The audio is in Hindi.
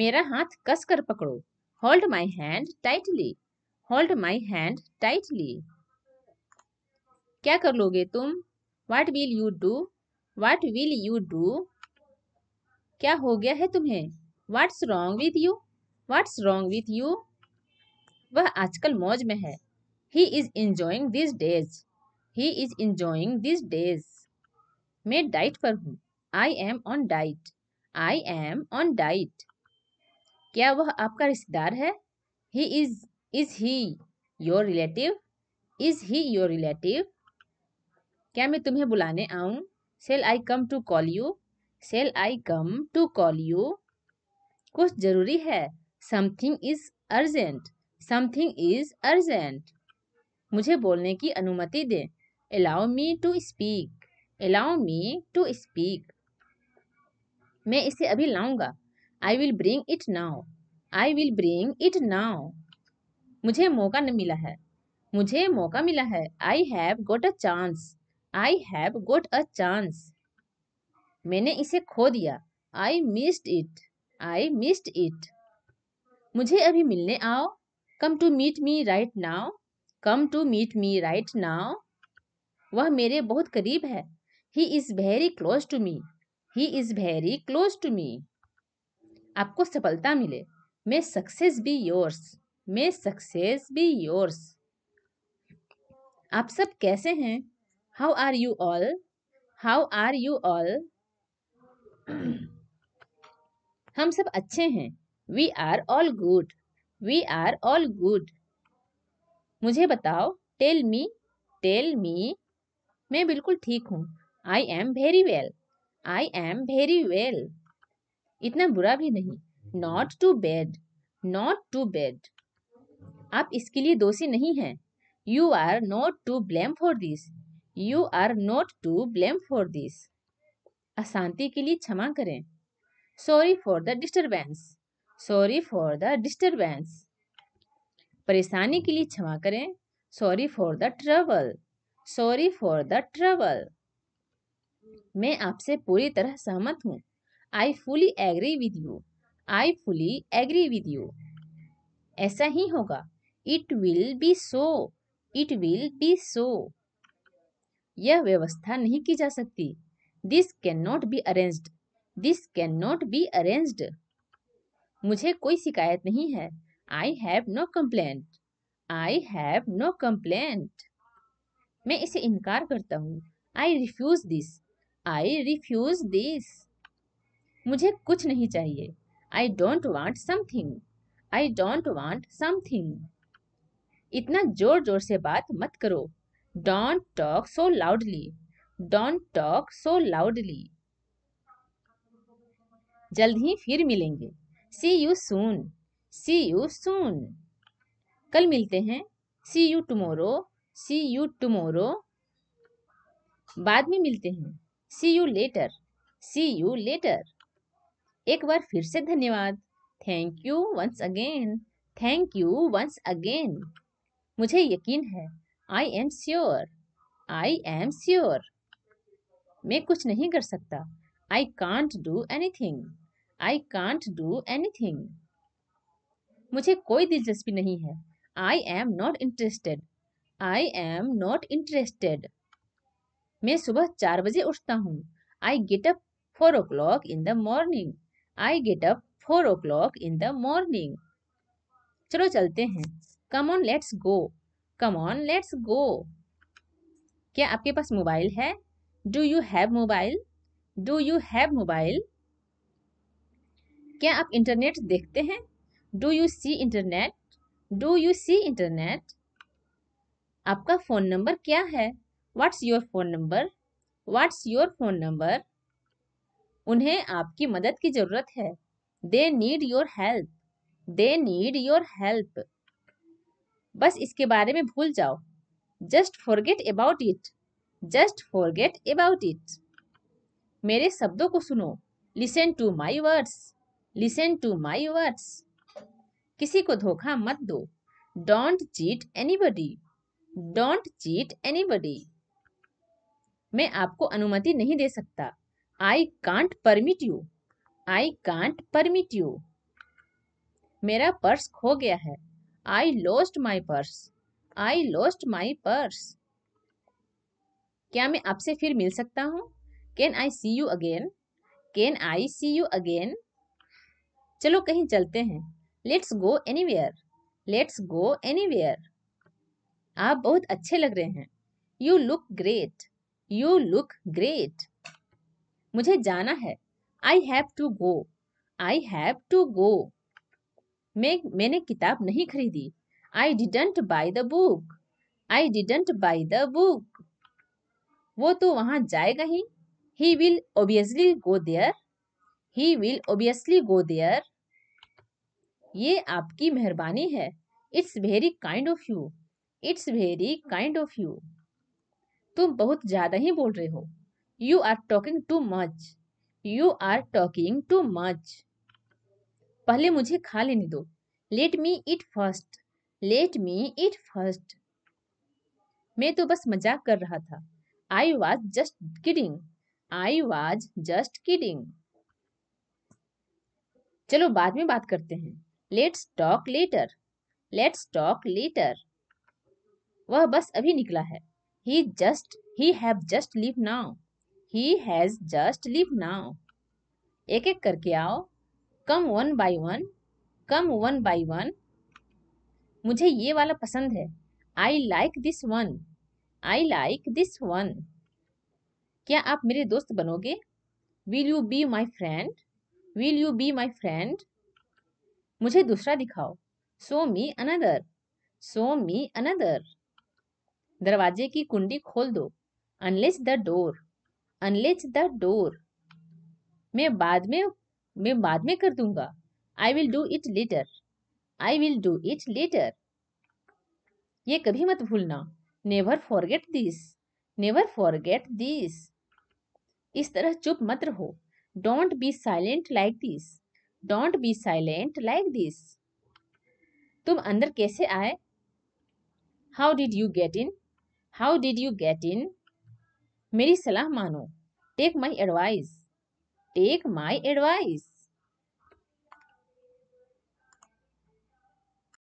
मेरा हाथ कसकर पकड़ो hold my hand tightly hold my hand tightly क्या कर लोगे तुम what will you do what will you do क्या हो गया है तुम्हें what's wrong with you what's wrong with you वह आजकल मौज में है he is enjoying this days he is enjoying this days मैं डाइट पर हूँ I am on diet I am on diet क्या वह आपका रिश्तेदार है he is is he your relative is he your relative क्या मैं तुम्हें बुलाने आऊं shall I come to call you shall I come to call you कुछ जरूरी है something is urgent something is urgent मुझे बोलने की अनुमति दें allow me to speak allow me to speak मैं इसे अभी लाऊंगा I will bring it now I will bring it now मुझे मौका नहीं मिला है मुझे मौका मिला है I have got a chance I have got a chance मैंने इसे खो दिया I missed it I missed it मुझे अभी मिलने आओ come to meet me right now come to meet me right now वह मेरे बहुत करीब है he is very close to me he is very close to me आपको सफलता मिले may success be yours may success be yours आप सब कैसे हैं how are you all how are you all हम सब अच्छे हैं we are all good we are all good मुझे बताओ टेल मी टेल मी मैं बिल्कुल ठीक हूँ I am very well I am very well इतना बुरा भी नहीं not too bad not too bad आप इसके लिए दोषी नहीं हैं you are not to blame for this you are not to blame for this अशांति के लिए क्षमा करें sorry for the disturbance sorry for the disturbance परेशानी के लिए क्षमा करें sorry for the trouble sorry for the trouble मैं आपसे पूरी तरह सहमत हूँ I fully agree with you I fully agree with you ऐसा ही होगा it will be so it will be so यह व्यवस्था नहीं की जा सकती this can not be arrange this can not be arrange मुझे कोई शिकायत नहीं है I have no complaint I have no complaint मैं इसे इनकार करता हूँ I refuse this I refuse this मुझे कुछ नहीं चाहिए आई don't want something I don't want something इतना जोर जोर से बात मत करो don't talk so loudly don't talk so loudly जल्द ही फिर मिलेंगे सी you soon C you soon कल मिलते हैं see you tomorrow see you tomorrow बाद में मिलते हैं see you later see you later एक बार फिर से धन्यवाद thank you once again thank you once again मुझे यकीन है I am sure I am sure मैं कुछ नहीं कर सकता I can't do anything I can't do anything मुझे कोई दिलचस्पी नहीं है I am not interested I am not interested मैं सुबह चार बजे उठता हूँ I get up four o'clock in the morning I get up four o'clock in the morning चलो चलते हैं come on let's go come on let's go क्या आपके पास मोबाइल है do you have mobile do you have mobile क्या आप इंटरनेट देखते हैं do you see internet do you see internet आपका फ़ोन नंबर क्या है what's your phone number what's your phone number उन्हें आपकी मदद की जरूरत है they need your help they need your help बस इसके बारे में भूल जाओ just forget about it just forget about it मेरे शब्दों को सुनो listen to my words listen to my words किसी को धोखा मत दो don't cheat anybody don't cheat anybody मैं आपको अनुमति नहीं दे सकता I can't permit you I can't permit you मेरा पर्स खो गया है I lost my purse I lost my purse क्या मैं आपसे फिर मिल सकता हूँ can I see you again can I see you again चलो कहीं चलते हैं let's go anywhere let's go anywhere आप बहुत अच्छे लग रहे हैं you look great you look great मुझे जाना है I have to go I have to go मैं मैंने किताब नहीं खरीदी I didn't buy the book I didn't buy the book वो तो वहां जाएगा ही he will obviously go there he will obviously go there ये आपकी मेहरबानी है it's very kind of you it's very kind of you तुम बहुत ज्यादा ही बोल रहे हो you are talking too much you are talking too much पहले मुझे खा लेने दो let me eat first let me eat first मैं तो बस मजाक कर रहा था I was just kidding I was just kidding चलो बाद में बात करते हैं let's talk later let's talk later वह बस अभी निकला है he just he have just leave now he has just leave now एक एक करके आओ come one by one come one by one मुझे ये वाला पसंद है I like this one I like this one क्या आप मेरे दोस्त बनोगे will you be my friend will you be my friend मुझे दूसरा दिखाओ सो me another so me another दरवाजे की कुंडी खोल दो unlatch the door unlatch the door मैं बाद में मैं बाद में कर दूंगा I will do it later I will do it later ये कभी मत भूलना never forget this never forget this इस तरह चुप मत रहो don't be silent like this don't be silent like this तुम अंदर कैसे आए how did you get in how did you get in मेरी सलाह मानो take my advice take my advice